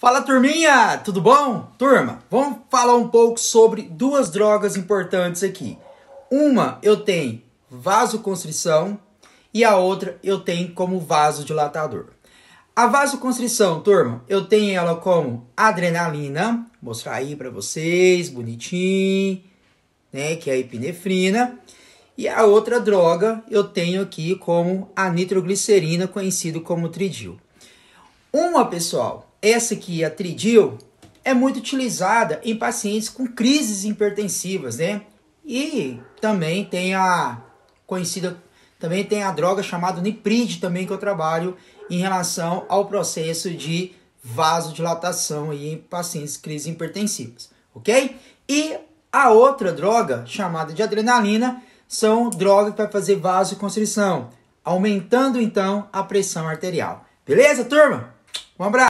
Fala turminha, tudo bom? Turma, vamos falar um pouco sobre duas drogas importantes aqui. Uma eu tenho vasoconstrição e a outra eu tenho como vasodilatador. A vasoconstrição, turma, eu tenho ela como adrenalina, vou mostrar aí para vocês, bonitinho, né, que é a epinefrina. E a outra droga eu tenho aqui como a nitroglicerina, conhecido como tridil. Uma, pessoal, essa aqui, a tridil, é muito utilizada em pacientes com crises hipertensivas, né? E também tem a conhecida, também tem a droga chamada Niprid também que eu trabalho em relação ao processo de vasodilatação aí em pacientes com crises hipertensivas, ok? E a outra droga chamada de adrenalina são drogas para fazer vasoconstrição, aumentando então a pressão arterial. Beleza, turma? Um abraço!